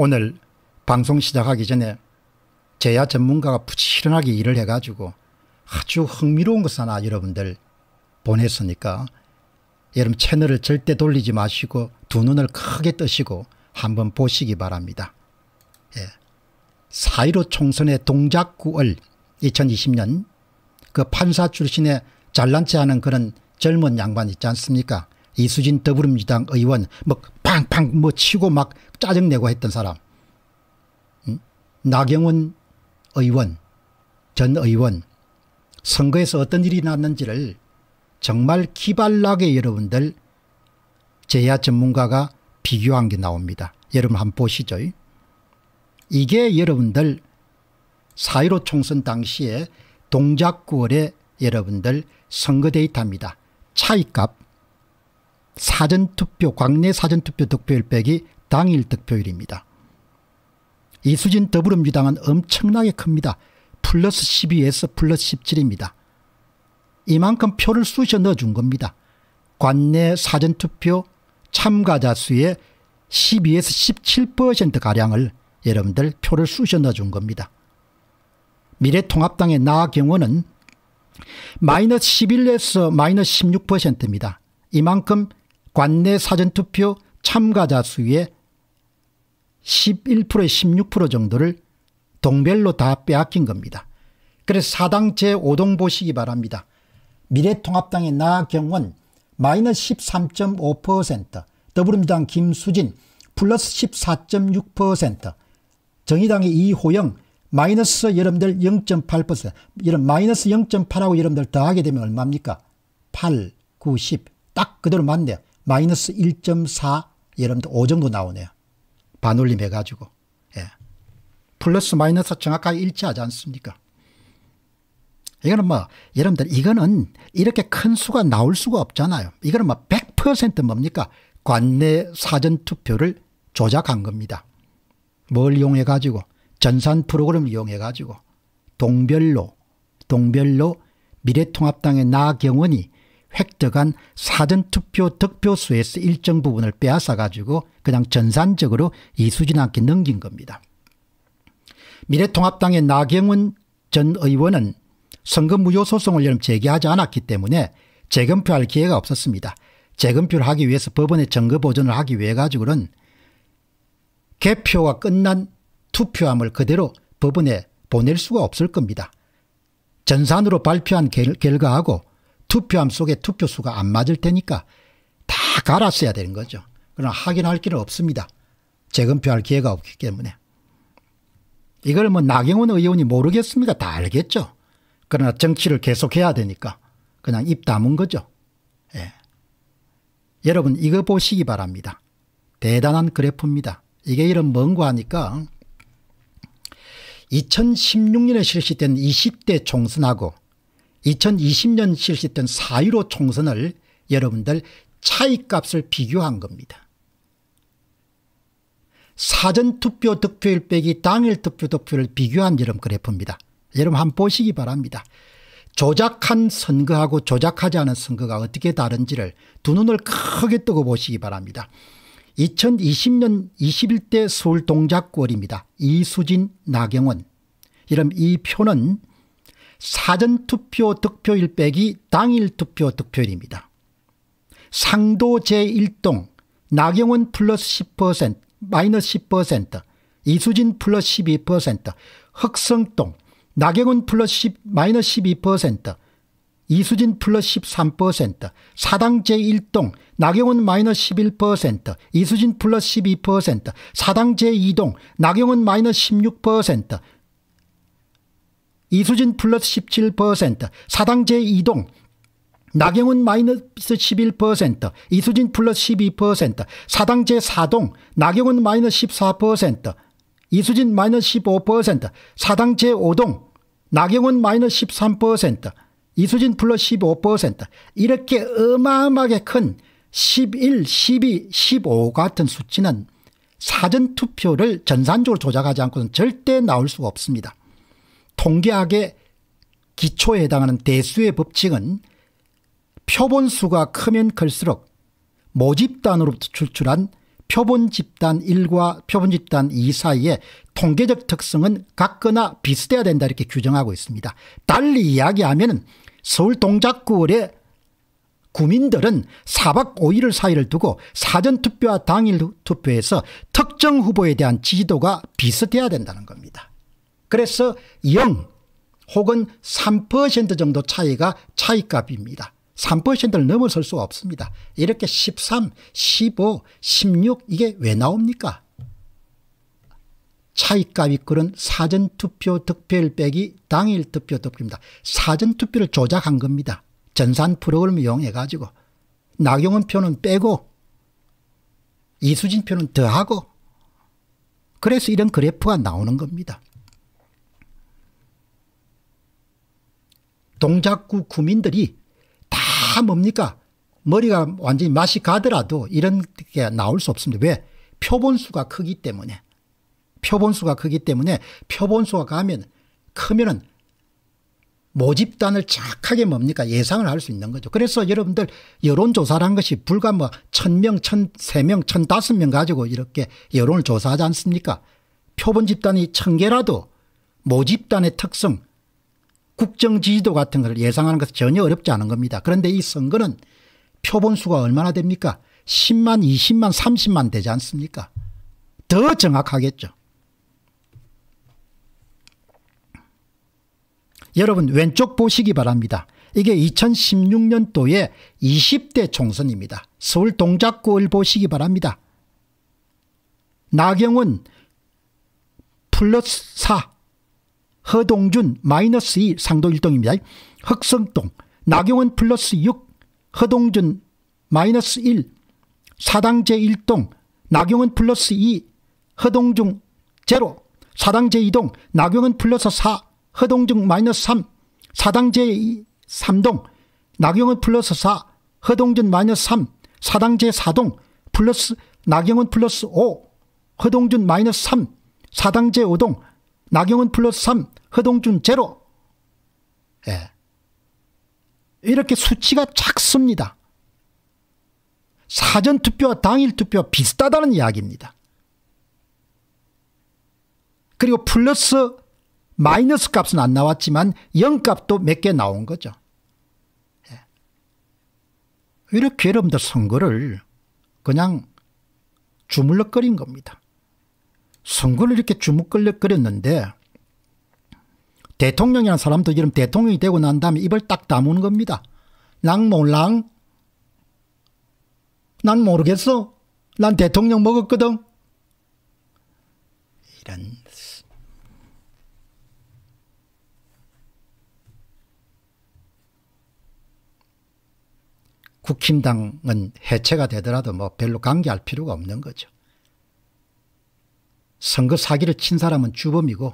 오늘 방송 시작하기 전에 제야 전문가가 부지런하게 일을 해가지고 아주 흥미로운 것을 하나 여러분들 보냈으니까 여러분 채널을 절대 돌리지 마시고 두 눈을 크게 뜨시고 한번 보시기 바랍니다. 예. 4.15 총선의 동작구을 2020년 그 판사 출신의 잘난 체하는 그런 젊은 양반 있지 않습니까? 이수진 더불어민주당 의원 뭐 팡팡 뭐 치고 막 짜증내고 했던 사람. 나경원 의원, 전 의원. 선거에서 어떤 일이 났는지를 정말 기발나게 여러분들 제야 전문가가 비교한 게 나옵니다. 여러분 한번 보시죠. 이게 여러분들 사1로 총선 당시에 동작구월의 여러분들 선거 데이터입니다. 차이값 사전투표 광내 사전투표 득표율 빼기 당일 득표율입니다. 이수진 더불어민주당은 엄청나게 큽니다. 플러스 12에서 플러스 17입니다. 이만큼 표를 쑤셔 넣어준 겁니다. 관내 사전투표 참가자 수의 12에서 17%가량을 여러분들 표를 쑤셔 넣어준 겁니다. 미래통합당의 나경원은 마이너스 11에서 마이너스 16%입니다. 이만큼 관내 사전투표 참가자 수의 11%에 16% 정도를 동별로 다 빼앗긴 겁니다. 그래서 사당 제5동 보시기 바랍니다. 미래통합당의 나경원 마이너스 13.5% 더불어민주당 김수진 플러스 14.6% 정의당의 이호영 마이너스 여러분들 0.8% 이런 마이너스 0.8하고 여러분들 더하게 되면 얼마입니까? 8, 9, 10딱 그대로 맞네요. 마이너스 1.4 여러분들 5 정도 나오네요. 반올림 해가지고. 예. 플러스 마이너스 정확하게 일치하지 않습니까? 이거는 뭐, 여러분들, 이거는 이렇게 큰 수가 나올 수가 없잖아요. 이거는 뭐, 100% 뭡니까? 관내 사전 투표를 조작한 겁니다. 뭘 이용해가지고, 전산 프로그램을 이용해가지고, 동별로, 동별로 미래통합당의 나경원이 획득한 사전투표 득표수에서 일정 부분을 빼앗아 가지고 그냥 전산적으로 이수진한테 넘긴 겁니다. 미래통합당의 나경원 전 의원은 선거 무효 소송을 제기하지 않았기 때문에 재검표할 기회가 없었습니다. 재검표를 하기 위해서 법원에 정거 보존을 하기 위해 가지고는 개표가 끝난 투표함을 그대로 법원에 보낼 수가 없을 겁니다. 전산으로 발표한 결과하고 투표함 속에 투표수가 안 맞을 테니까 다 갈아 써야 되는 거죠. 그러나 확인할 길은 없습니다. 재검표할 기회가 없기 때문에. 이걸 뭐 나경원 의원이 모르겠습니까? 다 알겠죠. 그러나 정치를 계속해야 되니까 그냥 입 다문 거죠. 예. 여러분 이거 보시기 바랍니다. 대단한 그래프입니다. 이게 이런 뭔거 하니까 2016년에 실시된 20대 총선하고 2020년 실시된 4.15 총선을 여러분들 차이값을 비교한 겁니다. 사전투표 득표율 빼기 당일 투표 득표를 비교한 여러분 그래프입니다. 여러분 한번 보시기 바랍니다. 조작한 선거하고 조작하지 않은 선거가 어떻게 다른지를 두 눈을 크게 뜨고 보시기 바랍니다. 2020년 21대 서울 동작구월입니다. 이수진, 나경원. 이런 이 표는 사전투표 득표일 빼기 당일투표 득표일입니다. 상도 제1동 나경원 플러스 10% 마이너스 10% 이수진 플러스 12% 흑성동 나경원 플러스 10 마이너스 12% 이수진 플러스 13% 사당 제1동 나경원 마이너스 11% 이수진 플러스 12% 사당 제2동 나경원 마이너스 16% 이수진 플러스 17%, 사당제 이동, 나경원 마이너스 11%, 이수진 플러스 12%, 사당제 사동, 나경원 마이너스 14%, 이수진 마이너스 15%, 사당제 오동, 나경원 마이너스 13%, 이수진 플러스 15%, 이렇게 어마어마하게 큰 11, 12, 15 같은 수치는 사전투표를 전산적으로 조작하지 않고는 절대 나올 수가 없습니다. 통계학의 기초에 해당하는 대수의 법칙은 표본수가 크면 클수록 모집단으로부터 출출한 표본집단 1과 표본집단 2 사이의 통계적 특성은 같거나 비슷해야 된다 이렇게 규정하고 있습니다. 달리 이야기하면 서울 동작구의 구민들은 4박 5일을 사이를 두고 사전투표와 당일 투표에서 특정 후보에 대한 지지도가 비슷해야 된다는 겁니다. 그래서 0 혹은 3% 정도 차이가 차이값입니다. 3%를 넘어설 수가 없습니다. 이렇게 13, 15, 16 이게 왜 나옵니까? 차이값이 그런 사전투표 득표율 빼기 당일 투표 득표입니다. 사전투표를 조작한 겁니다. 전산 프로그램 을 이용해가지고 나경원 표는 빼고 이수진 표는 더하고 그래서 이런 그래프가 나오는 겁니다. 동작구 구민들이 다 뭡니까? 머리가 완전히 맛이 가더라도 이런 게 나올 수 없습니다. 왜? 표본수가 크기 때문에. 표본수가 크기 때문에 표본수가 가면 크면은 모집단을 착하게 뭡니까 예상을 할 수 있는 거죠. 그래서 여러분들 여론조사란 것이 불과 뭐 천명, 천세명, 천다섯명 가지고 이렇게 여론을 조사하지 않습니까? 표본 집단이 천 개라도 모집단의 특성, 국정 지지도 같은 것을 예상하는 것은 전혀 어렵지 않은 겁니다. 그런데 이 선거는 표본수가 얼마나 됩니까? 10만, 20만, 30만 되지 않습니까? 더 정확하겠죠. 여러분 왼쪽 보시기 바랍니다. 이게 2016년도에 20대 총선입니다. 서울 동작구을 보시기 바랍니다. 나경원 플러스 4 허동준 마이너스 2 상도 1동입니다. 흑성동 나경원 플러스 6 허동준 마이너스 1 사당제 1동 나경원 플러스 2 허동중 제로 사당제 2동 나경원 플러스 4 허동중 마이너스 3 사당제 3동 나경원 플러스 4 허동준 마이너스 3 사당제 4동 플러스 나경원 플러스 5 허동준 마이너스 3 사당제 5동 나경은 플러스 3, 허동준 제로. 예. 이렇게 수치가 작습니다. 사전투표와 당일투표와 비슷하다는 이야기입니다. 그리고 플러스 마이너스 값은 안 나왔지만 0값도 몇 개 나온 거죠. 예. 이렇게 여러분들 선거를 그냥 주물럭거린 겁니다. 선거를 이렇게 주먹끌려끓였는데 대통령이라는 사람도 이런 대통령이 되고 난 다음에 입을 딱 다무는 겁니다. 난 몰랑. 난 모르겠어. 난 대통령 먹었거든. 이런. 국힘당은 해체가 되더라도 뭐 별로 관계할 필요가 없는 거죠. 선거 사기를 친 사람은 주범이고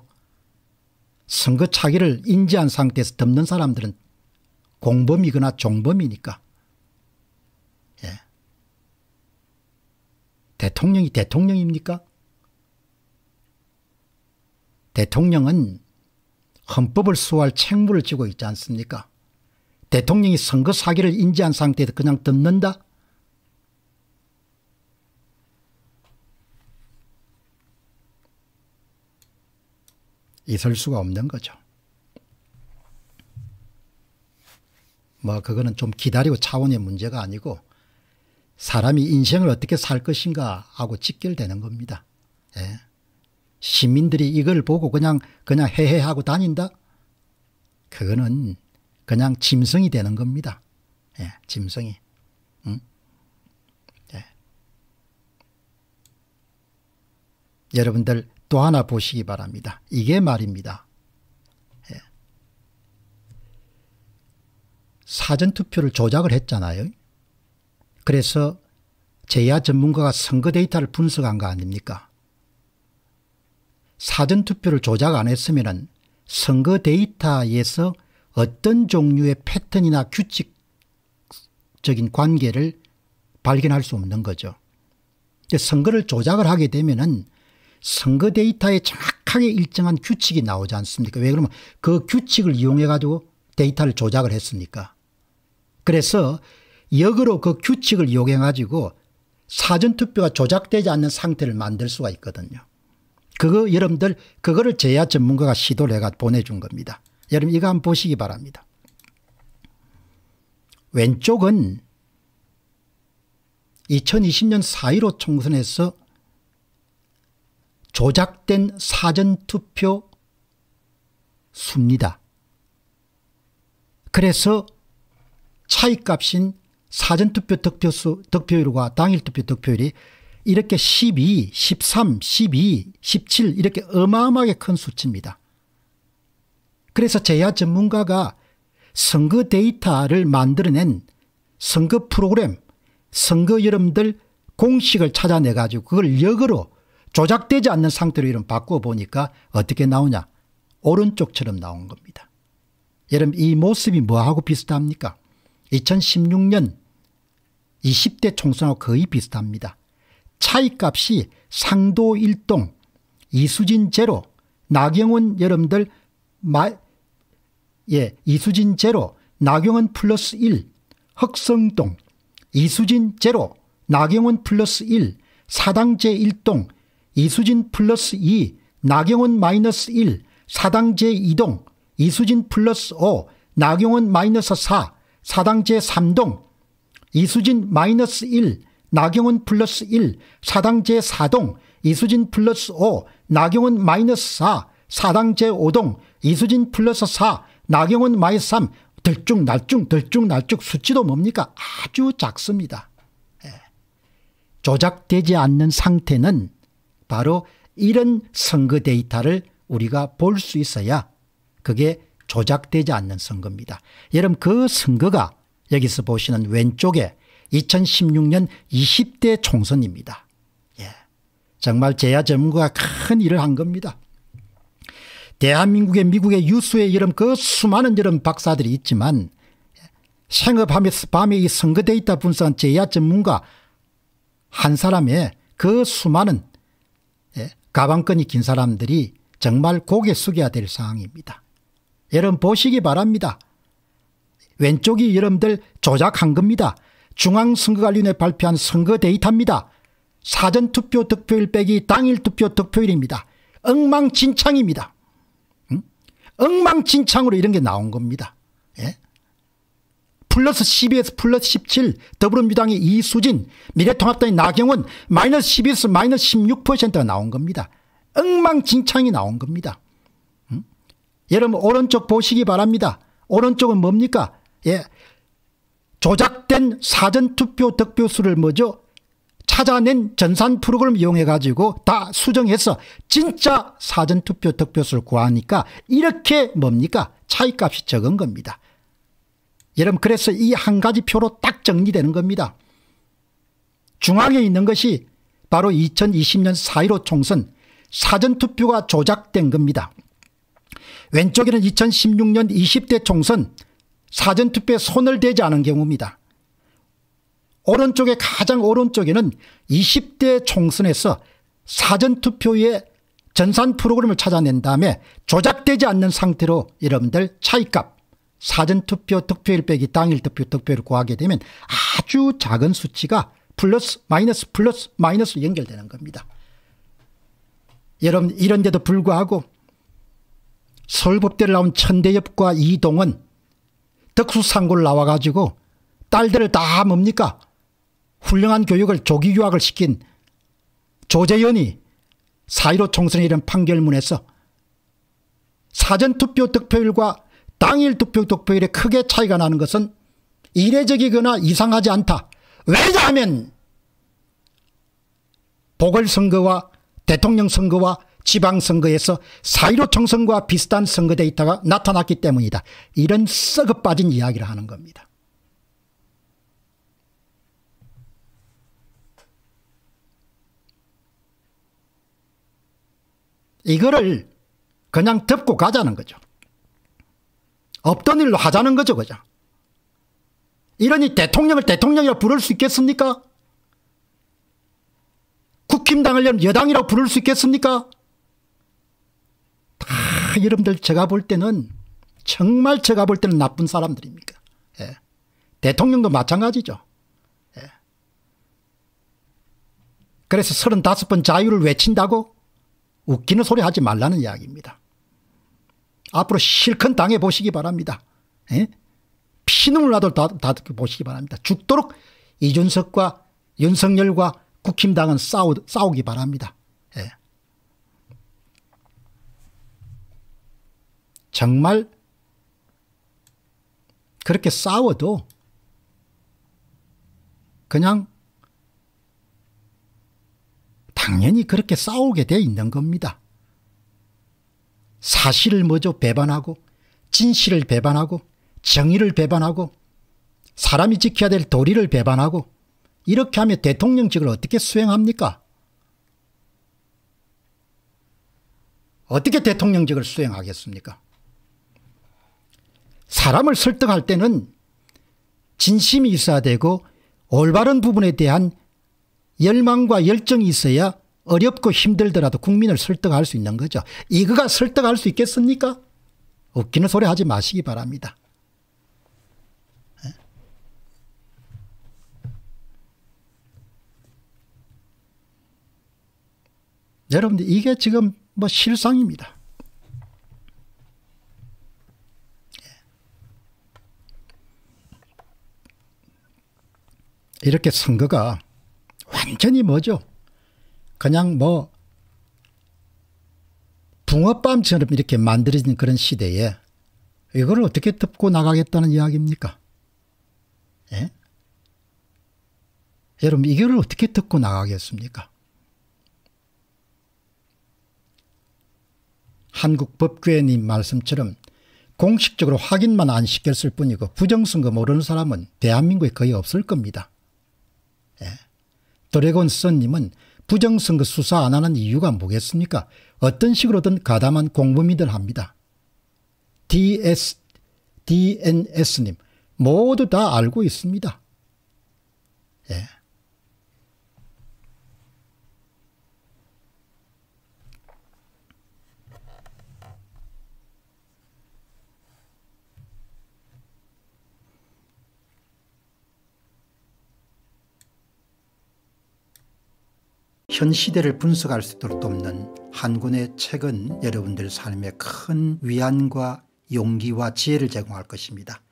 선거 차기를 인지한 상태에서 덮는 사람들은 공범이거나 종범이니까. 예. 대통령이 대통령입니까? 대통령은 헌법을 수호할 책무를 지고 있지 않습니까? 대통령이 선거 사기를 인지한 상태에서 그냥 덮는다? 있을 수가 없는 거죠. 뭐 그거는 좀 기다리고 차원의 문제가 아니고 사람이 인생을 어떻게 살 것인가 하고 직결되는 겁니다. 예. 시민들이 이걸 보고 그냥 그냥 해해하고 다닌다? 그거는 그냥 짐승이 되는 겁니다. 예, 짐승이. 응? 음? 예. 여러분들 또 하나 보시기 바랍니다. 이게 말입니다. 예. 사전투표를 조작을 했잖아요. 그래서 제야 전문가가 선거 데이터를 분석한 거 아닙니까? 사전투표를 조작 안 했으면 선거 데이터에서 어떤 종류의 패턴이나 규칙적인 관계를 발견할 수 없는 거죠. 선거를 조작을 하게 되면 선거 데이터에 정확하게 일정한 규칙이 나오지 않습니까? 왜 그러면 그 규칙을 이용해 가지고 데이터를 조작을 했습니까? 그래서 역으로 그 규칙을 이용해 가지고 사전투표가 조작되지 않는 상태를 만들 수가 있거든요. 그거 여러분들 그거를 제야 전문가가 시도를 해가 보내준 겁니다. 여러분 이거 한번 보시기 바랍니다. 왼쪽은 2020년 4.15 총선에서 조작된 사전투표 수입니다. 그래서 차이값인 사전투표 득표수, 득표율과 당일투표 득표율이 이렇게 12, 13, 12, 17 이렇게 어마어마하게 큰 수치입니다. 그래서 제야 전문가가 선거 데이터를 만들어낸 선거 프로그램, 선거 여러분들 공식을 찾아내가지고 그걸 역으로 조작되지 않는 상태로 이름 바꾸어 보니까 어떻게 나오냐 오른쪽처럼 나온 겁니다. 여러분 이 모습이 뭐하고 비슷합니까? 2016년 20대 총선하고 거의 비슷합니다. 차이값이 상도 1동 이수진 제로 나경원 여러분들 마, 예, 이수진 제로 나경원 플러스 1 흑성동 이수진 제로 나경원 플러스 1 사당제 1동 이수진 플러스 2, 나경원 마이너스 1, 사당제 2동 이수진 플러스 5, 나경원 마이너스 4, 사당제 3동, 이수진 마이너스 1, 나경원 플러스 1, 사당제 4동, 이수진 플러스 5, 나경원 마이너스 4, 사당제 5동, 이수진 플러스 4, 나경원 마이너스 3, 들쭉날쭉 들쭉날쭉 수치도 뭡니까? 아주 작습니다. 예. 조작되지 않는 상태는 바로 이런 선거 데이터를 우리가 볼 수 있어야 그게 조작되지 않는 선거입니다. 여러분 그 선거가 여기서 보시는 왼쪽에 2016년 20대 총선입니다. 예. 정말 제야 전문가가 큰 일을 한 겁니다. 대한민국의 미국의 유수의 이름 그 수많은 이런 박사들이 있지만 생업하며 밤에 이 선거 데이터 분석한 제야 전문가 한 사람의 그 수많은 가방끈이 긴 사람들이 정말 고개 숙여야 될 상황입니다. 여러분 보시기 바랍니다. 왼쪽이 여러분들 조작한 겁니다. 중앙선거관리위원회 발표한 선거 데이터입니다. 사전투표 득표일 빼기 당일투표 득표일입니다. 엉망진창입니다. 응? 엉망진창으로 이런 게 나온 겁니다. 예? 플러스 12에서 플러스 17, 더불어민주당의 이수진, 미래통합당의 나경원 마이너스 12에서 마이너스 16%가 나온 겁니다. 엉망진창이 나온 겁니다. 음? 여러분 오른쪽 보시기 바랍니다. 오른쪽은 뭡니까? 예. 조작된 사전투표 득표수를 뭐죠? 찾아낸 전산 프로그램 이용해가지고 다 수정해서 진짜 사전투표 득표수를 구하니까 이렇게 뭡니까? 차이값이 적은 겁니다. 여러분 그래서 이 한 가지 표로 딱 정리되는 겁니다. 중앙에 있는 것이 바로 2020년 4.15 총선 사전투표가 조작된 겁니다. 왼쪽에는 2016년 20대 총선 사전투표에 손을 대지 않은 경우입니다. 오른쪽에 가장 오른쪽에는 20대 총선에서 사전투표에 전산 프로그램을 찾아낸 다음에 조작되지 않는 상태로 여러분들 차이값 사전투표 득표일 빼기 당일 득표 득표를 구하게 되면 아주 작은 수치가 플러스 마이너스 플러스 마이너스 연결되는 겁니다. 여러분 이런데도 불구하고 서울법대를 나온 천대엽과 이동은 덕수상고를 나와가지고 딸들을 다 뭡니까 훌륭한 교육을 조기 유학을 시킨 조재현이 사1 5 총선에 이른 판결문에서 사전투표 득표율과 당일 투표 득표율에 크게 차이가 나는 것은 이례적이거나 이상하지 않다. 왜냐하면 보궐선거와 대통령 선거와 지방선거에서 4.15 총선과 비슷한 선거 데이터가 나타났기 때문이다. 이런 썩어 빠진 이야기를 하는 겁니다. 이거를 그냥 덮고 가자는 거죠. 없던 일로 하자는 거죠, 그죠? 이러니 대통령을 대통령이라 부를 수 있겠습니까? 국힘당을 여당이라 부를 수 있겠습니까? 다 여러분들 제가 볼 때는 정말 제가 볼 때는 나쁜 사람들입니까? 예. 대통령도 마찬가지죠. 예. 그래서 35번 자유를 외친다고 웃기는 소리 하지 말라는 이야기입니다. 앞으로 실컷 당해보시기 바랍니다. 예? 피눈물 나도록 다, 다 보시기 바랍니다. 죽도록 이준석과 윤석열과 국힘당은 싸우, 싸우기 바랍니다. 예. 정말 그렇게 싸워도 그냥 당연히 그렇게 싸우게 돼 있는 겁니다. 사실을 먼저 배반하고 진실을 배반하고 정의를 배반하고 사람이 지켜야 될 도리를 배반하고 이렇게 하면 대통령직을 어떻게 수행합니까? 어떻게 대통령직을 수행하겠습니까? 사람을 설득할 때는 진심이 있어야 되고 올바른 부분에 대한 열망과 열정이 있어야 어렵고 힘들더라도 국민을 설득할 수 있는 거죠. 이거가 설득할 수 있겠습니까? 웃기는 소리 하지 마시기 바랍니다. 예? 여러분들 이게 지금 뭐 실상입니다. 예. 이렇게 선거가 완전히 뭐죠? 그냥 뭐 붕어빵처럼 이렇게 만들어진 그런 시대에 이걸 어떻게 덮고 나가겠다는 이야기입니까? 예? 여러분 이걸 어떻게 덮고 나가겠습니까? 한국법규회님 말씀처럼 공식적으로 확인만 안 시켰을 뿐이고 부정선거 모르는 사람은 대한민국에 거의 없을 겁니다. 예. 드래곤 선님은 부정선거 수사 안 하는 이유가 뭐겠습니까? 어떤 식으로든 가담한 공범이들 합니다. DS, DNS님 모두 다 알고 있습니다. 예. 현 시대를 분석할 수 있도록 돕는 한군의 책은 여러분들 삶에 큰 위안과 용기와 지혜를 제공할 것입니다.